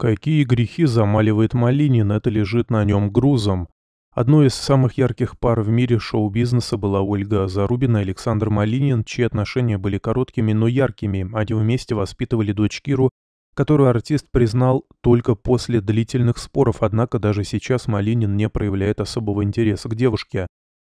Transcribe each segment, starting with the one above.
Какие грехи замаливает Малинин, это лежит на нем грузом. Одной из самых ярких пар в мире шоу-бизнеса была Ольга Зарубина и Александр Малинин, чьи отношения были короткими, но яркими. Они вместе воспитывали дочь Киру, которую артист признал только после длительных споров, однако даже сейчас Малинин не проявляет особого интереса к девушке.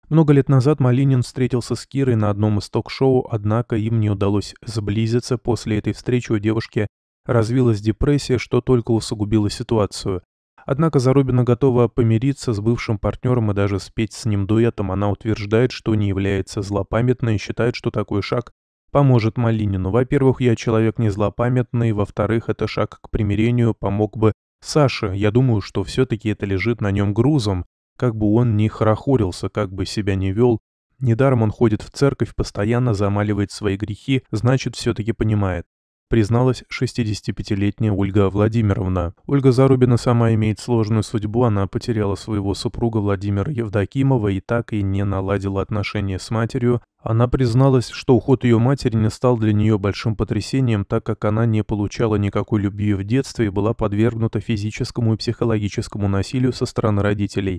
Много лет назад Малинин встретился с Кирой на одном из ток-шоу, однако им не удалось сблизиться. После этой встречи у девушки развилась депрессия, что только усугубило ситуацию. Однако Зарубина готова помириться с бывшим партнером и даже спеть с ним дуэтом. Она утверждает, что не является злопамятной и считает, что такой шаг поможет Малинину. Во-первых, я человек не злопамятный, во-вторых, это шаг к примирению помог бы Саше. Я думаю, что все-таки это лежит на нем грузом, как бы он ни хорохорился, как бы себя не вел. Недаром он ходит в церковь, постоянно замаливает свои грехи, значит, все-таки понимает призналась 65-летняя Ольга Владимировна. Ольга Зарубина сама имеет сложную судьбу, она потеряла своего супруга Владимира Евдокимова и так и не наладила отношения с матерью, она призналась, что уход ее матери не стал для нее большим потрясением, так как она не получала никакой любви в детстве и была подвергнута физическому и психологическому насилию со стороны родителей.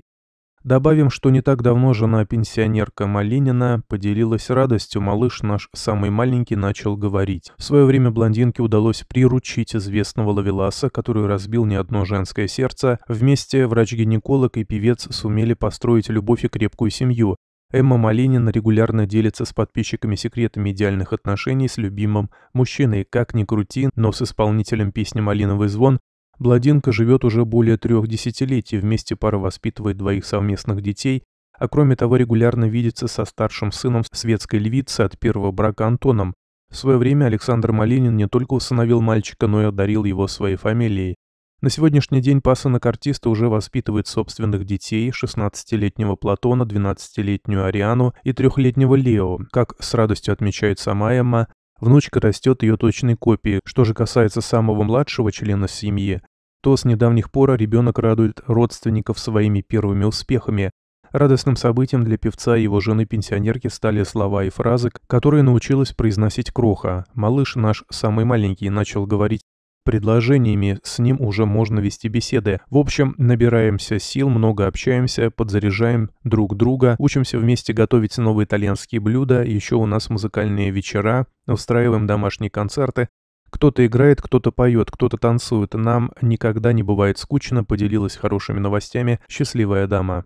Добавим, что не так давно жена-пенсионерка Малинина поделилась радостью, малыш наш самый маленький начал говорить. В свое время блондинке удалось приручить известного лавеласа, который разбил не одно женское сердце. Вместе врач-гинеколог и певец сумели построить любовь и крепкую семью. Эмма Малинина регулярно делится с подписчиками секретами идеальных отношений с любимым мужчиной. Как ни крути, но с исполнителем песни «Малиновый звон» Бладинка живет уже более трех десятилетий, вместе пара воспитывает двоих совместных детей, а кроме того регулярно видится со старшим сыном светской львицы от первого брака Антоном. В свое время Александр Малинин не только усыновил мальчика, но и одарил его своей фамилией. На сегодняшний день пасынок артиста уже воспитывает собственных детей, 16-летнего Платона, 12-летнюю Ариану и 3-летнего Лео, как с радостью отмечает сама Эмма, Внучка растет ее точной копией. Что же касается самого младшего члена семьи, то с недавних пор ребенок радует родственников своими первыми успехами. Радостным событием для певца и его жены-пенсионерки стали слова и фразы, которые научилась произносить Кроха. «Малыш наш, самый маленький, начал говорить предложениями с ним уже можно вести беседы. В общем, набираемся сил, много общаемся, подзаряжаем друг друга, учимся вместе готовить новые итальянские блюда, еще у нас музыкальные вечера, устраиваем домашние концерты. Кто-то играет, кто-то поет, кто-то танцует. Нам никогда не бывает скучно, поделилась хорошими новостями счастливая дама.